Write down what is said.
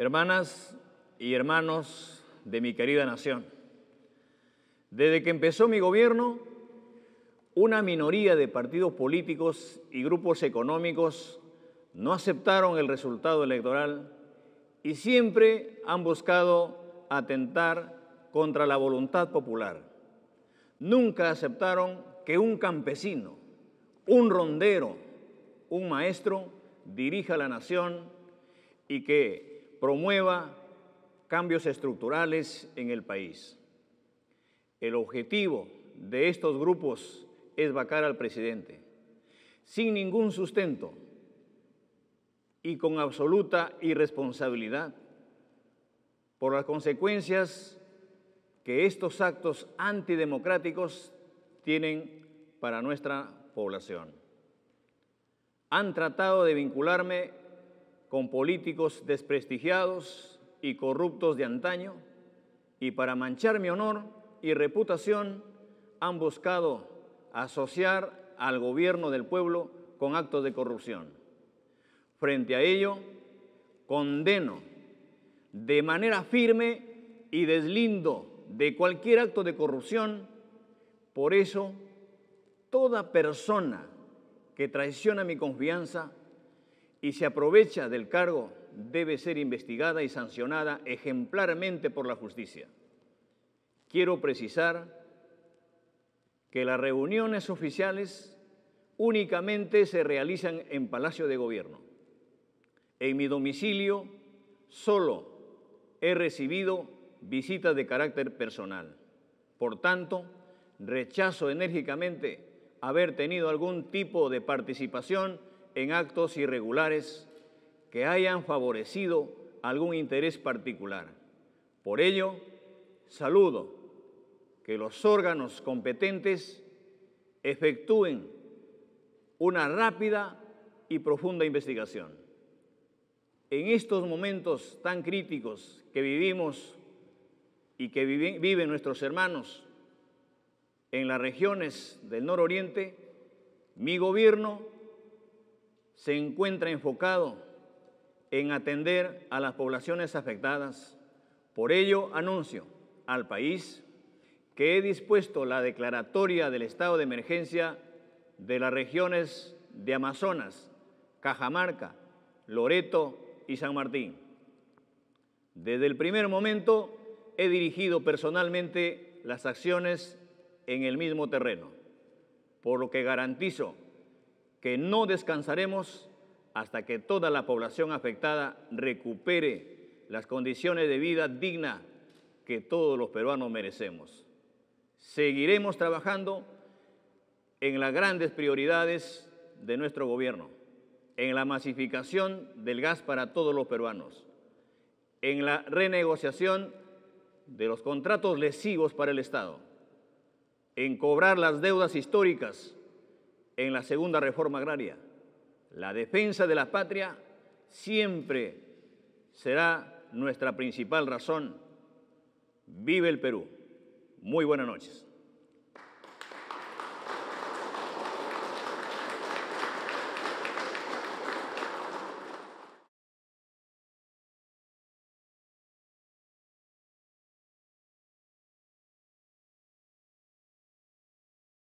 Hermanas y hermanos de mi querida nación, desde que empezó mi gobierno, una minoría de partidos políticos y grupos económicos no aceptaron el resultado electoral y siempre han buscado atentar contra la voluntad popular. Nunca aceptaron que un campesino, un rondero, un maestro dirija la nación y que promueva cambios estructurales en el país. El objetivo de estos grupos es vacar al presidente, sin ningún sustento y con absoluta irresponsabilidad por las consecuencias que estos actos antidemocráticos tienen para nuestra población. Han tratado de vincularme con políticos desprestigiados y corruptos de antaño, y para manchar mi honor y reputación han buscado asociar al gobierno del pueblo con actos de corrupción. Frente a ello, condeno de manera firme y deslindo de cualquier acto de corrupción. Por eso, toda persona que traiciona mi confianza y se aprovecha del cargo debe ser investigada y sancionada ejemplarmente por la justicia. Quiero precisar que las reuniones oficiales únicamente se realizan en Palacio de Gobierno. En mi domicilio solo he recibido visitas de carácter personal. Por tanto, rechazo enérgicamente haber tenido algún tipo de participación en actos irregulares que hayan favorecido algún interés particular. Por ello, saludo que los órganos competentes efectúen una rápida y profunda investigación. En estos momentos tan críticos que vivimos y que viven, nuestros hermanos en las regiones del nororiente, mi gobierno se encuentra enfocado en atender a las poblaciones afectadas. Por ello, anuncio al país que he dispuesto la declaratoria del estado de emergencia de las regiones de Amazonas, Cajamarca, Loreto y San Martín. Desde el primer momento he dirigido personalmente las acciones en el mismo terreno, por lo que garantizo que no descansaremos hasta que toda la población afectada recupere las condiciones de vida digna que todos los peruanos merecemos. Seguiremos trabajando en las grandes prioridades de nuestro gobierno, en la masificación del gas para todos los peruanos, en la renegociación de los contratos lesivos para el Estado, en cobrar las deudas históricas en la segunda reforma agraria. La defensa de la patria siempre será nuestra principal razón. Vive el Perú. Muy buenas noches.